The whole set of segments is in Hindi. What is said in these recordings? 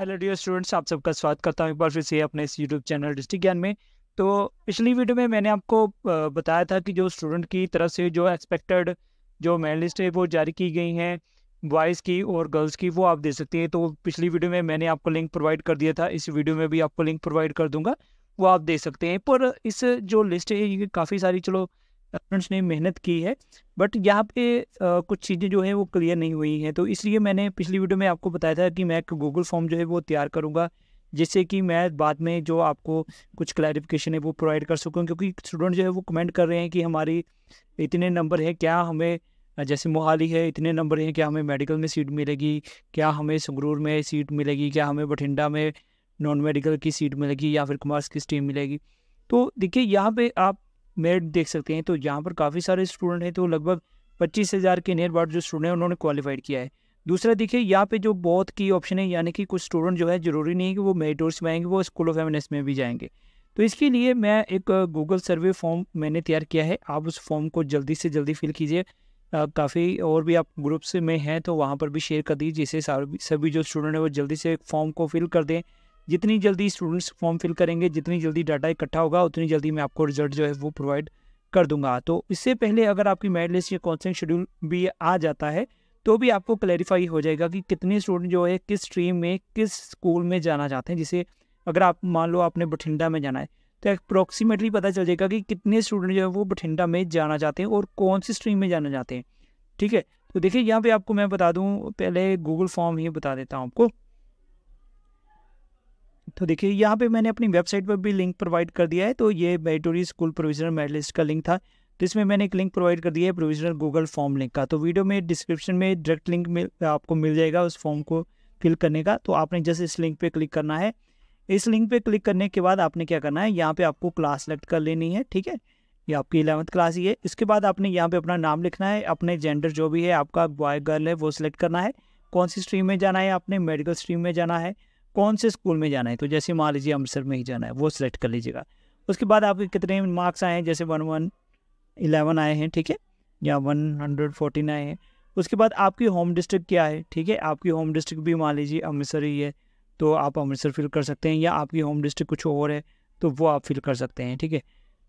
हेलो डियर स्टूडेंट्स आप सबका स्वागत करता हूँ एक बार फिर से अपने इस यूट्यूब चैनल डिस्ट्रिक्ट ज्ञान में तो पिछली वीडियो में मैंने आपको बताया था कि जो स्टूडेंट की तरफ से जो एक्सपेक्टेड जो मेल लिस्ट है वो जारी की गई हैं बॉयज़ की और गर्ल्स की वो आप दे सकते हैं तो पिछली वीडियो में मैंने आपको लिंक प्रोवाइड कर दिया था इस वीडियो में भी आपको लिंक प्रोवाइड कर दूंगा वो आप दे सकते हैं पर इस जो लिस्ट है ये काफ़ी सारी चलो स्टूडेंट्स ने मेहनत की है बट यहाँ पे आ, कुछ चीज़ें जो है वो क्लियर नहीं हुई हैं तो इसलिए मैंने पिछली वीडियो में आपको बताया था कि मैं एक गूगल फॉर्म जो है वो तैयार करूँगा जिससे कि मैं बाद में जो आपको कुछ क्लैरिफिकेशन है वो प्रोवाइड कर सकूँ क्योंकि स्टूडेंट जो है वो कमेंट कर रहे हैं कि हमारी इतने नंबर हैं क्या हमें जैसे मोहाली है इतने नंबर हैं क्या हमें मेडिकल में सीट मिलेगी क्या हमें संगरूर में सीट मिलेगी क्या हमें बठिंडा में नॉन मेडिकल की सीट मिलेगी या फिर कॉमर्स की स्ट्रीम मिलेगी तो देखिए यहाँ पे आप मेरिट देख सकते हैं तो यहाँ पर काफ़ी सारे स्टूडेंट हैं तो लगभग पच्चीस हज़ार के नियर अबाउट जो स्टूडेंट हैं उन्होंने क्वालिफाइड किया है दूसरा देखिए यहाँ पे जो बहुत की ऑप्शन है यानी कि कुछ स्टूडेंट जो है ज़रूरी नहीं है कि वो मेरिटोर्स में आएंगे वो स्कूल ऑफ एमएनएस में भी जाएंगे तो इसके लिए मैं एक गूगल सर्वे फॉर्म मैंने तैयार किया है आप उस फॉर्म को जल्दी से जल्दी फिल कीजिए काफ़ी और भी आप ग्रुप्स में हैं तो वहाँ पर भी शेयर कर दीजिए जिससे सभी जो स्टूडेंट हैं वो जल्दी से फॉर्म को फिल कर दें जितनी जल्दी स्टूडेंट्स फॉर्म फिल करेंगे जितनी जल्दी डाटा इकट्ठा होगा उतनी जल्दी मैं आपको रिजल्ट जो है वो प्रोवाइड कर दूंगा तो इससे पहले अगर आपकी मेरिट लिस्ट या काउंसलिंग शेड्यूल भी आ जाता है तो भी आपको क्लैरिफाई हो जाएगा कि कितने स्टूडेंट जो है किस स्ट्रीम में किस स्कूल में जाना चाहते हैं जिसे अगर आप मान लो आपने बठिंडा में जाना है तो अप्रॉक्सीमेटली पता चल जाएगा कि कितने स्टूडेंट जो है वो बठिंडा में जाना चाहते हैं और कौन सी स्ट्रीम में जाना चाहते हैं ठीक है तो देखिए यहाँ पे आपको मैं बता दूँ पहले गूगल फॉर्म ही बता देता हूँ आपको तो देखिए यहाँ पे मैंने अपनी वेबसाइट पर भी लिंक प्रोवाइड कर दिया है तो ये meritorious school provisional merit list का लिंक था तो इसमें मैंने एक लिंक प्रोवाइड कर दिया है प्रोविजनल गूगल फॉर्म लिंक का तो वीडियो में डिस्क्रिप्शन में डायरेक्ट लिंक मिल आपको मिल जाएगा उस फॉर्म को फिल करने का तो आपने जस्ट इस लिंक पर क्लिक करना है इस लिंक पर क्लिक करने के बाद आपने क्या करना है यहाँ पर आपको क्लास सेलेक्ट कर लेनी है ठीक है ये आपकी इलेवंथ क्लास ही है इसके बाद आपने यहाँ पर अपना नाम लिखना है अपने जेंडर जो भी है आपका बॉय गर्ल है वो सिलेक्ट करना है कौन सी स्ट्रीम में जाना है आपने मेडिकल स्ट्रीम में जाना है कौन से स्कूल में जाना है तो जैसे मान लीजिए अमृतसर में ही जाना है वो सिलेक्ट कर लीजिएगा उसके बाद आपके कितने मार्क्स आए हैं जैसे वन वन इलेवन आए हैं ठीक है या वन हंड्रेड फोर्टीन आए हैं उसके बाद आपकी होम डिस्ट्रिक्ट क्या है ठीक है आपकी होम डिस्ट्रिक्ट भी मान लीजिए अमृतसर ही है तो आप अमृतसर फिल कर सकते हैं या आपकी होम डिस्ट्रिक्ट कुछ और है तो वो आप फिल कर सकते हैं ठीक है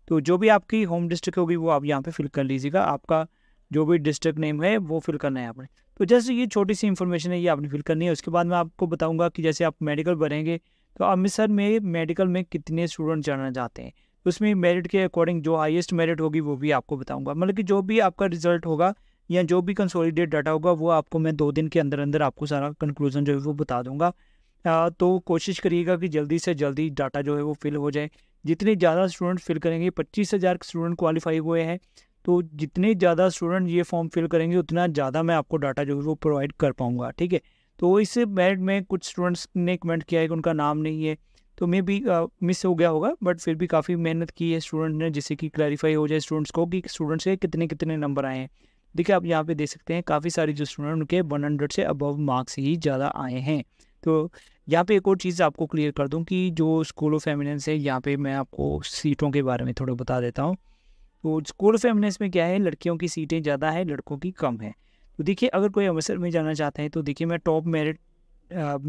तो जो भी आपकी होम डिस्ट्रिक्ट होगी वो आप यहाँ पे फिल कर लीजिएगा आपका जो भी डिस्ट्रिक्ट नेम है वो फिल करना है आपने तो जैसे ये छोटी सी इन्फॉर्मेशन है ये आपने फिल करनी है उसके बाद मैं आपको बताऊँगा कि जैसे आप मेडिकल भरेंगे तो अमृतसर में मेडिकल में कितने स्टूडेंट जाना चाहते हैं तो उसमें मेरिट के अकॉर्डिंग जो हाईएस्ट मेरिट होगी वो भी आपको बताऊंगा मतलब कि जो भी आपका रिजल्ट होगा या जो भी कंसोलिडेट डाटा होगा वो आपको मैं दो दिन के अंदर अंदर आपको सारा कंक्लूजन जो है वो बता दूंगा आ, तो कोशिश करिएगा कि जल्दी से जल्दी डाटा जो है वो फिल हो जाए जितने ज़्यादा स्टूडेंट फिल करेंगे पच्चीस हज़ार स्टूडेंट क्वालिफाई हुए हैं तो जितने ज़्यादा स्टूडेंट ये फॉर्म फिल करेंगे उतना ज़्यादा मैं आपको डाटा जो है वो प्रोवाइड कर पाऊँगा ठीक है तो इस मेरिट में कुछ स्टूडेंट्स ने कमेंट किया है कि उनका नाम नहीं है तो मे भी मिस हो गया होगा बट फिर भी काफ़ी मेहनत की है स्टूडेंट ने जिससे कि क्लैरिफाई हो जाए स्टूडेंट्स को कि स्टूडेंट्स के कितने कितने नंबर आए हैं देखिए आप यहाँ पे देख सकते हैं काफ़ी सारे जो स्टूडेंट उनके 100 से अबव मार्क्स ही ज़्यादा आए हैं तो यहाँ पे एक और चीज़ आपको क्लियर कर दूँ कि जो स्कूल ऑफ एमिनेंस है यहाँ पर मैं आपको सीटों के बारे में थोड़ा बता देता हूँ तो स्कूल एमनेस में क्या है लड़कियों की सीटें ज़्यादा है लड़कों की कम है तो देखिए अगर कोई अमृतसर में जाना चाहते हैं तो देखिए मैं टॉप मेरिट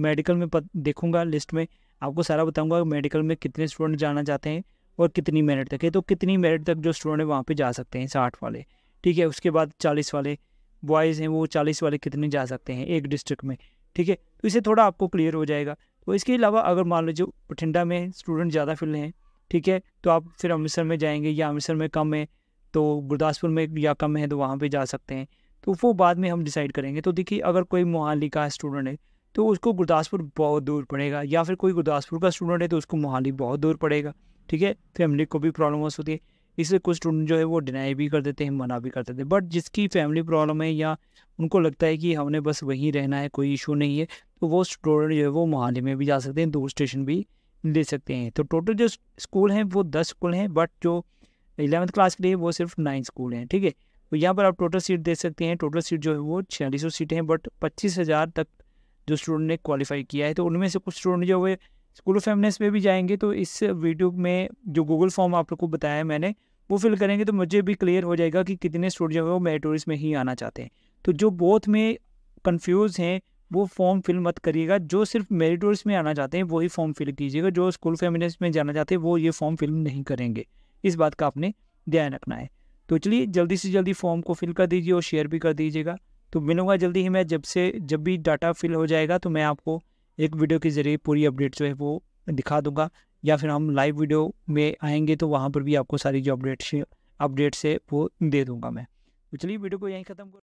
मेडिकल में देखूंगा लिस्ट में आपको सारा बताऊंगा मेडिकल में कितने स्टूडेंट जाना चाहते हैं और कितनी मेरिट तक है तो कितनी मेरिट तक जो स्टूडेंट है वहाँ पर जा सकते हैं साठ वाले ठीक है उसके बाद चालीस वाले बॉयज़ हैं वो चालीस वाले कितने जा सकते हैं एक डिस्ट्रिक्ट में ठीक है तो इसे थोड़ा आपको क्लियर हो जाएगा तो इसके अलावा अगर मान लीजिए बठिंडा में स्टूडेंट ज़्यादा फिल हैं ठीक है तो आप फिर अमृतसर में जाएंगे या अमृतसर में कम है तो गुरदासपुर में या कम है तो वहाँ पे जा सकते हैं तो वो बाद में हम डिसाइड करेंगे तो देखिए अगर कोई मोहाली का स्टूडेंट है तो उसको गुरदासपुर बहुत दूर पड़ेगा या फिर कोई गुरदासपुर का स्टूडेंट है तो उसको मोहाली बहुत दूर पड़ेगा ठीक है फैमिली को भी प्रॉब्लम होती है इसलिए कुछ स्टूडेंट जो है वो डिनाई भी कर देते हैं मना भी कर देते हैं बट जिसकी फैमिली प्रॉब्लम है या उनको लगता है कि हमने बस वहीं रहना है कोई इशू नहीं है तो वो स्टूडेंट जो है वो मोहाली में भी जा सकते हैं दूर स्टेशन भी ले सकते हैं तो टोटल जो स्कूल हैं वो दस स्कूल हैं बट जो इलेवंथ क्लास के लिए वो सिर्फ नाइन स्कूल हैं ठीक है तो यहाँ पर आप टोटल सीट दे सकते हैं टोटल सीट जो है वो छियालीस सौ सीटें हैं बट पच्चीस हज़ार तक जो स्टूडेंट ने क्वालिफाई किया है तो उनमें से कुछ स्टूडेंट जो है स्कूल ऑफ एमनेस में भी जाएंगे तो इस वीडियो में जो गूगल फॉर्म आप लोग को बताया मैंने वो फिल करेंगे तो मुझे भी क्लियर हो जाएगा कि कितने स्टूडेंट जो है वो मेरिटोरियस में ही आना चाहते हैं तो जो बोथ में कन्फ्यूज़ हैं वो फॉर्म फिल मत करिएगा जो सिर्फ मेरिटोर्स में आना चाहते हैं वही फॉर्म फिल कीजिएगा जो स्कूल फेमिनिस्ट में जाना चाहते हैं वो ये फॉर्म फिल नहीं करेंगे इस बात का आपने ध्यान रखना है तो चलिए जल्दी से जल्दी फॉर्म को फिल कर दीजिए और शेयर भी कर दीजिएगा तो मिलूंगा जल्दी ही मैं जब से जब भी डाटा फिल हो जाएगा तो मैं आपको एक वीडियो के ज़रिए पूरी अपडेट जो है वो दिखा दूंगा या फिर हम लाइव वीडियो में आएंगे तो वहाँ पर भी आपको सारी जो अपडेट्स अपडेट्स है वो दे दूंगा मैं तो चलिए वीडियो को यहीं ख़त्म कर